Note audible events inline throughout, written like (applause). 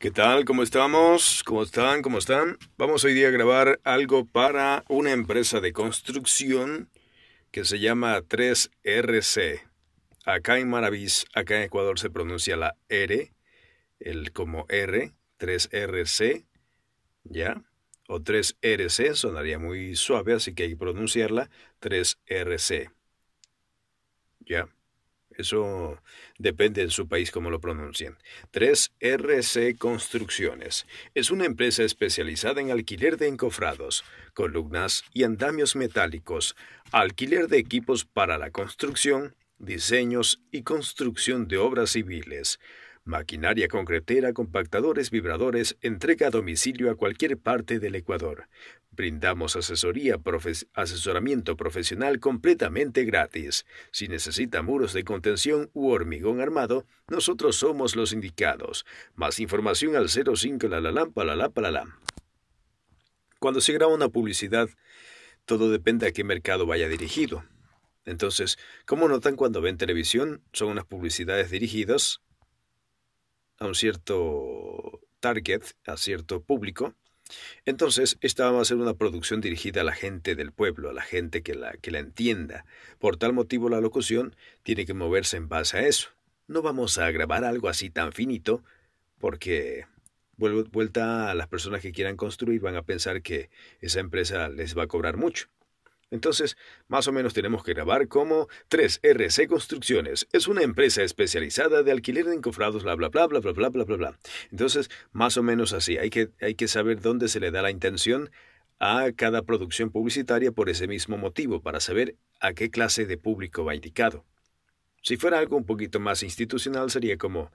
¿Qué tal? ¿Cómo estamos? ¿Cómo están? ¿Cómo están? Vamos hoy día a grabar algo para una empresa de construcción que se llama 3RC. Acá en Maravis, acá en Ecuador se pronuncia la R, el como R, 3RC, ¿ya? O 3RC, sonaría muy suave, así que hay que pronunciarla, 3RC. ¿Ya? Eso depende en su país como lo pronuncien. 3. RC Construcciones. Es una empresa especializada en alquiler de encofrados, columnas y andamios metálicos, alquiler de equipos para la construcción, diseños y construcción de obras civiles maquinaria concretera, compactadores, vibradores, entrega a domicilio a cualquier parte del Ecuador. Brindamos asesoría, asesoramiento profesional completamente gratis. Si necesita muros de contención u hormigón armado, nosotros somos los indicados. Más información al 05 la la lampa la la Cuando se graba una publicidad, todo depende a qué mercado vaya dirigido. Entonces, ¿cómo notan cuando ven televisión, son unas publicidades dirigidas a un cierto target, a cierto público. Entonces, esta va a ser una producción dirigida a la gente del pueblo, a la gente que la, que la entienda. Por tal motivo, la locución tiene que moverse en base a eso. No vamos a grabar algo así tan finito, porque vuelta a las personas que quieran construir van a pensar que esa empresa les va a cobrar mucho. Entonces, más o menos tenemos que grabar como 3RC Construcciones. Es una empresa especializada de alquiler de encofrados, bla, bla, bla, bla, bla, bla, bla, bla, bla. Entonces, más o menos así. Hay que, hay que saber dónde se le da la intención a cada producción publicitaria por ese mismo motivo, para saber a qué clase de público va indicado. Si fuera algo un poquito más institucional, sería como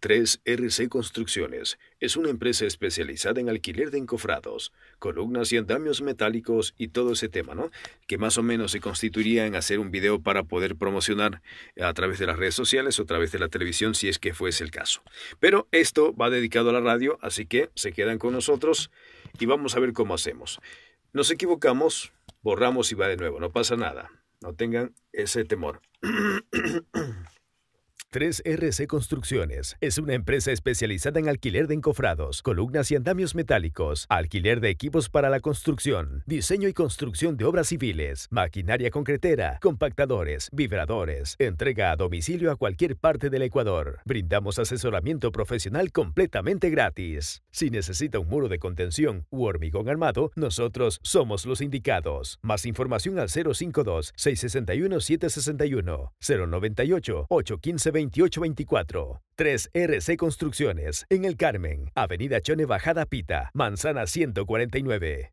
3RC Construcciones es una empresa especializada en alquiler de encofrados, columnas y andamios metálicos y todo ese tema, ¿no? Que más o menos se constituiría en hacer un video para poder promocionar a través de las redes sociales o a través de la televisión si es que fuese el caso. Pero esto va dedicado a la radio, así que se quedan con nosotros y vamos a ver cómo hacemos. Nos equivocamos, borramos y va de nuevo, no pasa nada. No tengan ese temor. (clears throat) 3RC Construcciones es una empresa especializada en alquiler de encofrados, columnas y andamios metálicos, alquiler de equipos para la construcción, diseño y construcción de obras civiles, maquinaria concretera, compactadores, vibradores, entrega a domicilio a cualquier parte del Ecuador. Brindamos asesoramiento profesional completamente gratis. Si necesita un muro de contención u hormigón armado, nosotros somos los indicados. Más información al 052 661 761 098 815 2824. 3RC Construcciones, en El Carmen, Avenida Chone Bajada Pita, Manzana 149.